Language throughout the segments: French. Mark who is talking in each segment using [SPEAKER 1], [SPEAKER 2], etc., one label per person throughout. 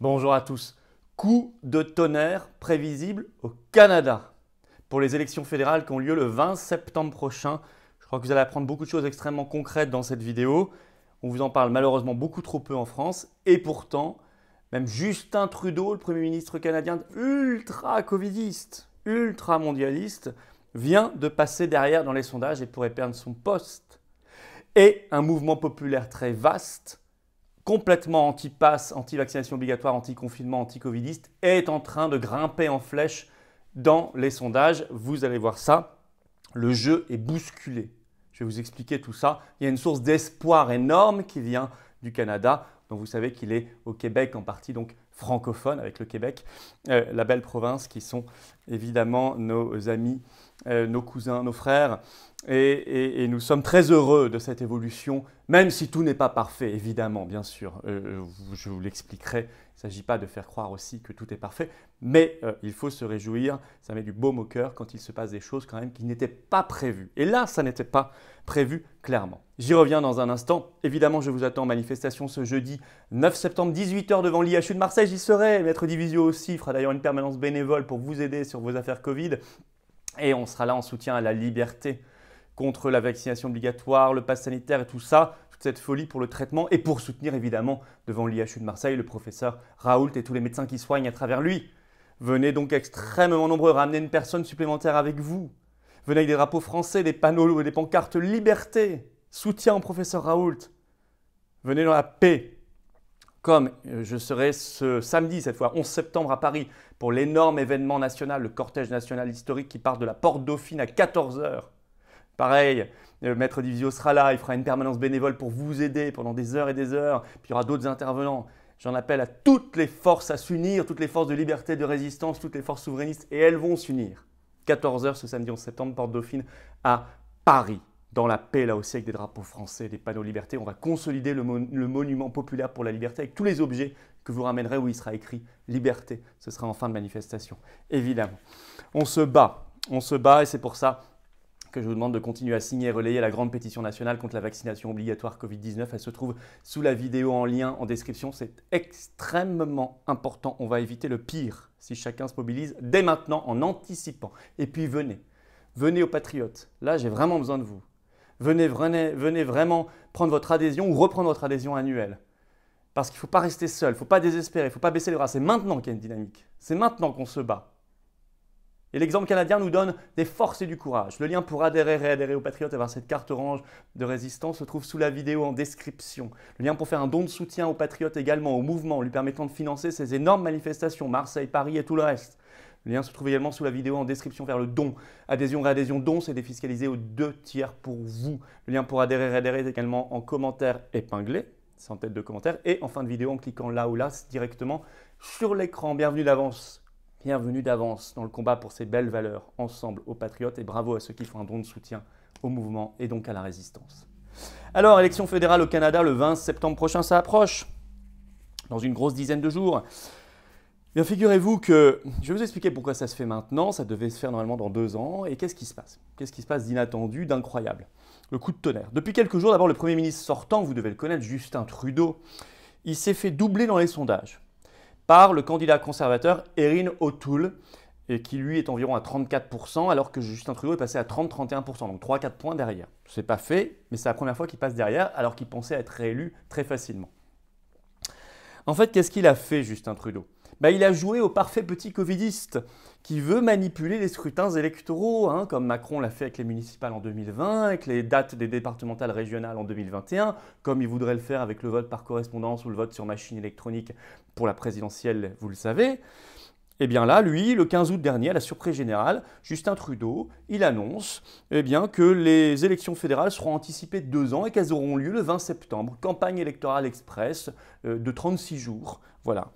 [SPEAKER 1] Bonjour à tous. Coup de tonnerre prévisible au Canada pour les élections fédérales qui ont lieu le 20 septembre prochain. Je crois que vous allez apprendre beaucoup de choses extrêmement concrètes dans cette vidéo. On vous en parle malheureusement beaucoup trop peu en France. Et pourtant, même Justin Trudeau, le Premier ministre canadien ultra-covidiste, ultra-mondialiste, vient de passer derrière dans les sondages et pourrait perdre son poste. Et un mouvement populaire très vaste complètement anti-pass, anti-vaccination obligatoire, anti-confinement, anti-covidiste est en train de grimper en flèche dans les sondages. Vous allez voir ça. Le jeu est bousculé. Je vais vous expliquer tout ça. Il y a une source d'espoir énorme qui vient du Canada, dont vous savez qu'il est au Québec en partie donc francophone avec le Québec, euh, la belle province qui sont évidemment nos amis, euh, nos cousins, nos frères. Et, nous sommes très heureux de cette évolution, même si tout n'est pas parfait, évidemment, bien sûr. Euh, je vous l'expliquerai il ne s'agit pas de faire croire aussi que tout est parfait, mais euh, il faut se réjouir, ça met du baume au cœur quand il se passe des choses quand même qui n'étaient pas prévues. Et là, ça n'était pas prévu clairement. J'y reviens dans un instant. Évidemment, je vous attends en manifestation ce jeudi 9 septembre, 18h devant l'IHU de Marseille. J'y serai. Maître Divisio aussi fera d'ailleurs une permanence bénévole pour vous aider sur vos affaires Covid. Et on sera là en soutien à la liberté contre la vaccination obligatoire, le pass sanitaire et tout ça cette folie pour le traitement et pour soutenir évidemment devant l'IHU de Marseille le professeur Raoult et tous les médecins qui soignent à travers lui. Venez donc extrêmement nombreux, ramenez une personne supplémentaire avec vous. Venez avec des drapeaux français, des panneaux, des pancartes liberté, soutien au professeur Raoult. Venez dans la paix, comme euh, je serai ce samedi, cette fois 11 septembre à Paris, pour l'énorme événement national, le cortège national historique qui part de la Porte Dauphine à 14h. Pareil, le euh, maître Divisio sera là, il fera une permanence bénévole pour vous aider pendant des heures et des heures, puis il y aura d'autres intervenants. J'en appelle à toutes les forces à s'unir, toutes les forces de liberté, de résistance, toutes les forces souverainistes, et elles vont s'unir. 14h ce samedi 11 septembre, porte Dauphine à Paris. Dans la paix, là aussi, avec des drapeaux français, des panneaux liberté, on va consolider le monument populaire pour la liberté avec tous les objets que vous ramènerez où il sera écrit liberté. Ce sera en fin de manifestation, évidemment. On se bat, on se bat et c'est pour ça que je vous demande de continuer à signer et relayer la grande pétition nationale contre la vaccination obligatoire Covid-19. Elle se trouve sous la vidéo en lien en description. C'est extrêmement important. On va éviter le pire si chacun se mobilise dès maintenant en anticipant. Et puis venez, venez aux patriotes. Là, j'ai vraiment besoin de vous. Venez, venez, venez vraiment prendre votre adhésion ou reprendre votre adhésion annuelle. Parce qu'il ne faut pas rester seul, il ne faut pas désespérer, il ne faut pas baisser les bras. C'est maintenant qu'il y a une dynamique. C'est maintenant qu'on se bat. Et l'exemple canadien nous donne des forces et du courage. Le lien pour adhérer, réadhérer aux Patriotes et avoir cette carte orange de résistance se trouve sous la vidéo en description. Le lien pour faire un don de soutien aux Patriotes également, au mouvement, lui permettant de financer ces énormes manifestations, Marseille, Paris et tout le reste. Le lien se trouve également sous la vidéo en description vers le don. Adhésion, réadhésion, don, c'est défiscalisé aux deux tiers pour vous. Le lien pour adhérer, réadhérer est également en commentaire épinglé, c'est en tête de commentaire, et en fin de vidéo en cliquant là ou là directement sur l'écran. Bienvenue d'avance Bienvenue d'avance dans le combat pour ces belles valeurs, ensemble aux patriotes et bravo à ceux qui font un don de soutien au mouvement et donc à la résistance. Alors, élection fédérale au Canada le 20 septembre prochain, ça approche, dans une grosse dizaine de jours. Bien, figurez-vous que je vais vous expliquer pourquoi ça se fait maintenant, ça devait se faire normalement dans deux ans, et qu'est-ce qui se passe Qu'est-ce qui se passe d'inattendu, d'incroyable Le coup de tonnerre. Depuis quelques jours, d'abord, le Premier ministre sortant, vous devez le connaître, Justin Trudeau, il s'est fait doubler dans les sondages par le candidat conservateur Erin O'Toole, qui lui est environ à 34%, alors que Justin Trudeau est passé à 30-31%, donc 3-4 points derrière. C'est pas fait, mais c'est la première fois qu'il passe derrière, alors qu'il pensait être réélu très facilement. En fait, qu'est-ce qu'il a fait, Justin Trudeau bah, il a joué au parfait petit Covidiste qui veut manipuler les scrutins électoraux, hein, comme Macron l'a fait avec les municipales en 2020, avec les dates des départementales régionales en 2021, comme il voudrait le faire avec le vote par correspondance ou le vote sur machine électronique pour la présidentielle, vous le savez. Et eh bien là, lui, le 15 août dernier, à la surprise générale, Justin Trudeau, il annonce eh bien, que les élections fédérales seront anticipées de deux ans et qu'elles auront lieu le 20 septembre. Campagne électorale express euh, de 36 jours. Voilà.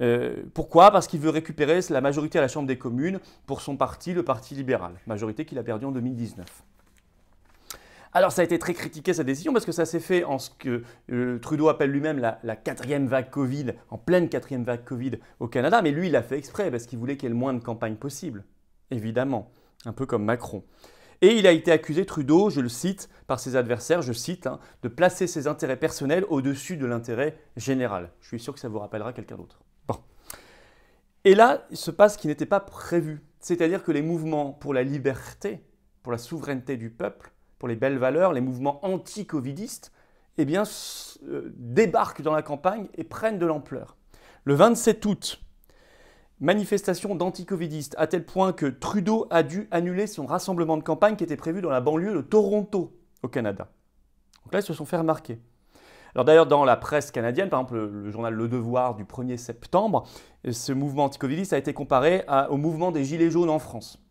[SPEAKER 1] Euh, pourquoi Parce qu'il veut récupérer la majorité à la Chambre des communes pour son parti, le Parti libéral, majorité qu'il a perdue en 2019. Alors ça a été très critiqué sa décision parce que ça s'est fait en ce que euh, Trudeau appelle lui-même la, quatrième vague Covid, en pleine quatrième vague Covid au Canada, mais lui il l'a fait exprès parce qu'il voulait qu'il y ait le moins de campagne possible, évidemment, un peu comme Macron. Et il a été accusé, Trudeau, je le cite, par ses adversaires, je cite, hein, de placer ses intérêts personnels au-dessus de l'intérêt général. Je suis sûr que ça vous rappellera quelqu'un d'autre. Et là, il se passe ce qui n'était pas prévu. C'est-à-dire que les mouvements pour la liberté, pour la souveraineté du peuple, pour les belles valeurs, les mouvements anti-covidistes, eh bien, euh, débarquent dans la campagne et prennent de l'ampleur. Le 27 août, manifestation d'anti-covidistes, à tel point que Trudeau a dû annuler son rassemblement de campagne qui était prévu dans la banlieue de Toronto, au Canada. Donc là, ils se sont fait remarquer. Alors d'ailleurs, dans la presse canadienne, par exemple le journal Le Devoir du 1er septembre, ce mouvement anticovidiste a été comparé au mouvement des Gilets jaunes en France.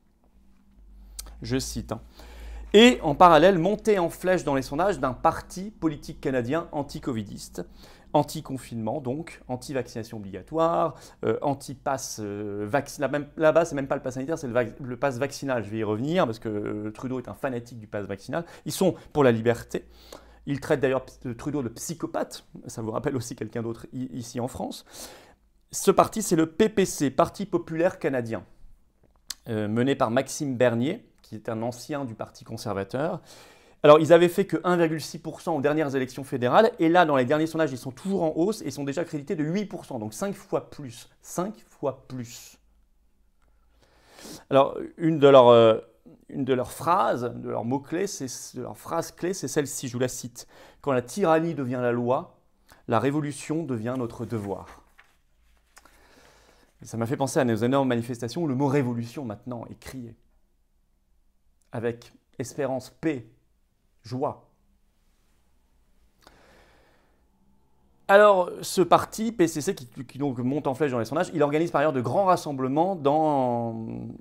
[SPEAKER 1] Je cite. Hein. Et en parallèle, montée en flèche dans les sondages d'un parti politique canadien anticovidiste anti-confinement, donc anti-vaccination obligatoire, euh, anti-pass euh, vaccinal. Là, bas ce c'est même pas le pass sanitaire, c'est le, passe pass vaccinal. Je vais y revenir parce que euh, Trudeau est un fanatique du pass vaccinal. Ils sont pour la liberté. Il traite d'ailleurs Trudeau de psychopathe, ça vous rappelle aussi quelqu'un d'autre ici en France. Ce parti, c'est le PPC, Parti populaire canadien, euh, mené par Maxime Bernier, qui est un ancien du Parti conservateur. Alors, ils avaient fait que 1,6% aux dernières élections fédérales, et là, dans les derniers sondages, ils sont toujours en hausse et sont déjà crédités de 8%, donc 5 fois plus. 5 fois plus. Alors, une de leurs... Euh, une de leurs phrases, de leurs mots-clés, c'est leur phrase c'est celle-ci, je vous la cite. Quand la tyrannie devient la loi, la révolution devient notre devoir. ça m'a fait penser à nos énormes manifestations où le mot révolution maintenant est crié. Avec espérance, paix, joie. Alors, ce parti, PCC, qui, monte en flèche dans les sondages, il organise par ailleurs de grands rassemblements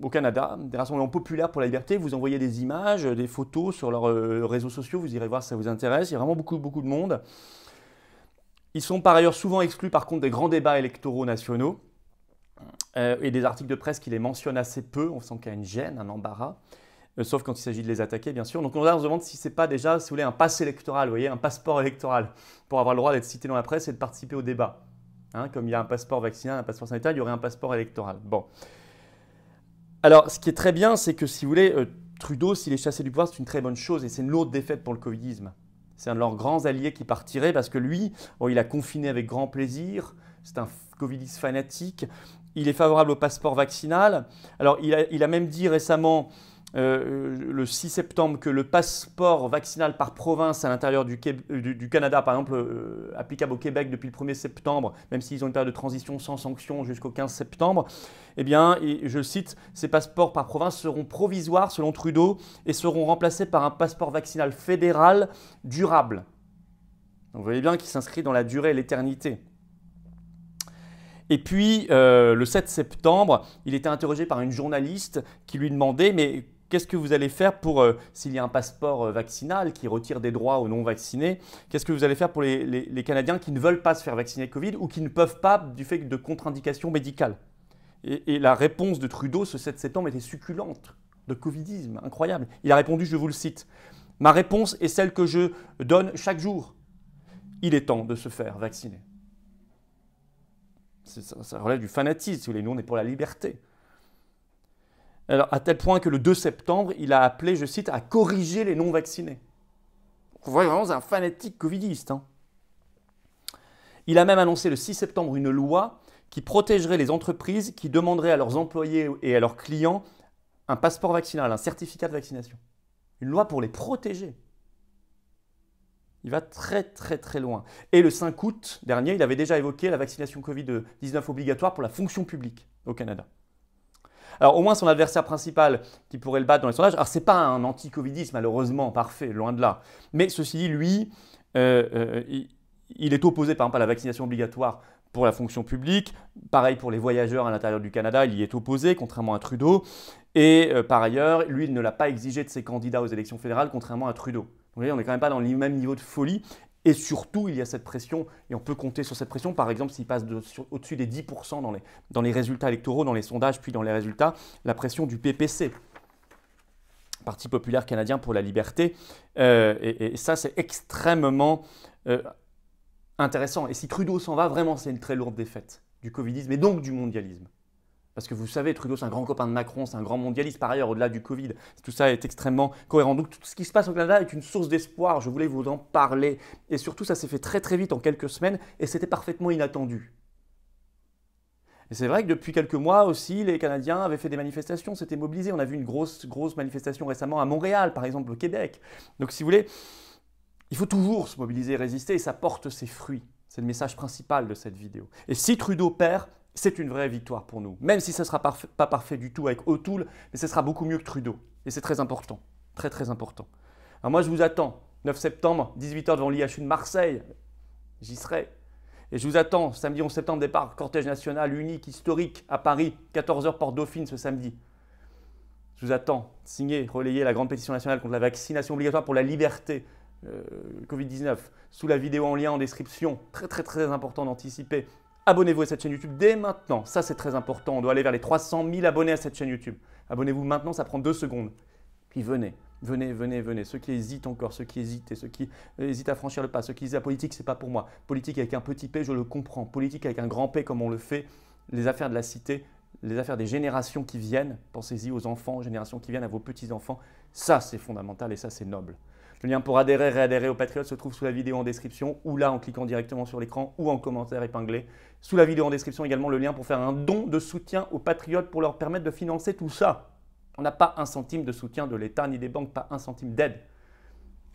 [SPEAKER 1] au Canada, des rassemblements populaires pour la liberté. Vous envoyez des images, des photos sur leurs euh, réseaux sociaux, vous irez voir si ça vous intéresse. Il y a vraiment beaucoup, beaucoup de monde. Ils sont par ailleurs souvent exclus, par contre, des grands débats électoraux nationaux euh, et des articles de presse qui les mentionnent assez peu. On sent qu'il y a une gêne, un embarras. Euh, sauf quand il s'agit de les attaquer, bien sûr. Donc on se demande si c'est pas déjà, si vous voulez, un passe électoral, vous voyez, un passeport électoral, pour avoir le droit d'être cité dans la presse et de participer au débat. Hein, comme il y a un passeport vaccinal, un passeport sanitaire, il y aurait un passeport électoral. Bon. Alors, ce qui est très bien, c'est que si vous voulez, euh, Trudeau, s'il est chassé du pouvoir, c'est une très bonne chose et c'est une lourde défaite pour le Covidisme. C'est un de leurs grands alliés qui partirait parce que lui, bon, il a confiné avec grand plaisir. C'est un Covidiste fanatique. Il est favorable au passeport vaccinal. Alors, il a, il a même dit récemment euh, le 6 septembre que le passeport vaccinal par province à l'intérieur du, Canada, par exemple, euh, applicable au Québec depuis le 1er septembre, même s'ils ont une période de transition sans sanction jusqu'au 15 septembre, eh bien, et je cite, ces passeports par province seront provisoires selon Trudeau et seront remplacés par un passeport vaccinal fédéral durable. vous voyez bien qu'il s'inscrit dans la durée et l'éternité. Et puis, euh, le 7 septembre, il était interrogé par une journaliste qui lui demandait, mais Qu'est-ce que vous allez faire pour, euh, s'il y a un passeport euh, vaccinal qui retire des droits aux non-vaccinés, qu'est-ce que vous allez faire pour les, Canadiens qui ne veulent pas se faire vacciner Covid ou qui ne peuvent pas du fait de contre-indications médicales et, la réponse de Trudeau ce 7 septembre était succulente, de Covidisme, incroyable. Il a répondu, je vous le cite, Ma réponse est celle que je donne chaque jour. Il est temps de se faire vacciner. Ça, relève du fanatisme, vous Nous, on est pour la liberté. Alors, à tel point que le 2 septembre, il a appelé, je cite, à corriger les non-vaccinés. Vous voyez vraiment un fanatique covidiste. Hein. Il a même annoncé le 6 septembre une loi qui protégerait les entreprises qui demanderaient à leurs employés et à leurs clients un passeport vaccinal, un certificat de vaccination. Une loi pour les protéger. Il va très très très loin. Et le 5 août dernier, il avait déjà évoqué la vaccination Covid-19 obligatoire pour la fonction publique au Canada. Alors au moins son adversaire principal qui pourrait le battre dans les sondages, alors c'est pas un anti-covidisme malheureusement parfait, loin de là. Mais ceci dit, lui, euh, euh, il, est opposé par exemple à la vaccination obligatoire pour la fonction publique. Pareil pour les voyageurs à l'intérieur du Canada, il y est opposé, contrairement à Trudeau. Et euh, par ailleurs, lui, il ne l'a pas exigé de ses candidats aux élections fédérales, contrairement à Trudeau. vous voyez, on n'est quand même pas dans le même niveau de folie. Et surtout, il y a cette pression, et on peut compter sur cette pression, par exemple, s'il passe au-dessus des 10% dans les, dans les résultats électoraux, dans les sondages, puis dans les résultats, la pression du PPC, Parti populaire canadien pour la liberté. Euh, et, ça, c'est extrêmement euh, intéressant. Et si Trudeau s'en va, vraiment, c'est une très lourde défaite du Covidisme et donc du mondialisme. Parce que vous savez, Trudeau, c'est un grand copain de Macron, c'est un grand mondialiste par ailleurs, au-delà du Covid. Tout ça est extrêmement cohérent. Donc tout ce qui se passe au Canada est une source d'espoir, je voulais vous en parler. Et surtout, ça s'est fait très très vite en quelques semaines, et c'était parfaitement inattendu. Et c'est vrai que depuis quelques mois aussi, les Canadiens avaient fait des manifestations, s'étaient mobilisés. On a vu une grosse, grosse manifestation récemment à Montréal, par exemple, au Québec. Donc si vous voulez, il faut toujours se mobiliser, résister, et ça porte ses fruits. C'est le message principal de cette vidéo. Et si Trudeau perd, c'est une vraie victoire pour nous. Même si ce ne sera pas parfait du tout avec O'Toole, mais ce sera beaucoup mieux que Trudeau. Et c'est très important. Très, très important. Alors moi, je vous attends. 9 septembre, 18h devant l'IHU de Marseille. J'y serai. Et je vous attends samedi 11 septembre, départ cortège national unique, historique, à Paris, 14h, porte Dauphine ce samedi. Je vous attends, signer, relayer la grande pétition nationale contre la vaccination obligatoire pour la liberté euh, Covid-19, sous la vidéo en lien en description. Très, très, très important d'anticiper. Abonnez-vous à cette chaîne YouTube dès maintenant. Ça, c'est très important. On doit aller vers les 300 000 abonnés à cette chaîne YouTube. Abonnez-vous maintenant, ça prend deux secondes. Puis venez, venez, venez, venez. Ceux qui hésitent encore, ceux qui hésitent et ceux qui euh, hésitent à franchir le pas, ceux qui disent la politique, ce c'est pas pour moi. Politique avec un petit p, je le comprends. Politique avec un grand p, comme on le fait. Les affaires de la cité, les affaires des générations qui viennent. Pensez-y aux enfants, aux générations qui viennent, à vos petits-enfants. Ça, c'est fondamental et ça, c'est noble. Le lien pour adhérer, réadhérer au Patriotes se trouve sous la vidéo en description ou là en cliquant directement sur l'écran ou en commentaire épinglé. Sous la vidéo en description également le lien pour faire un don de soutien aux patriotes pour leur permettre de financer tout ça. On n'a pas un centime de soutien de l'État ni des banques, pas un centime d'aide.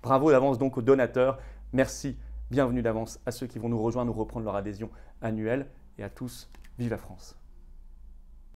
[SPEAKER 1] Bravo d'avance donc aux donateurs. Merci, bienvenue d'avance à ceux qui vont nous rejoindre, nous reprendre leur adhésion annuelle et à tous, vive la France.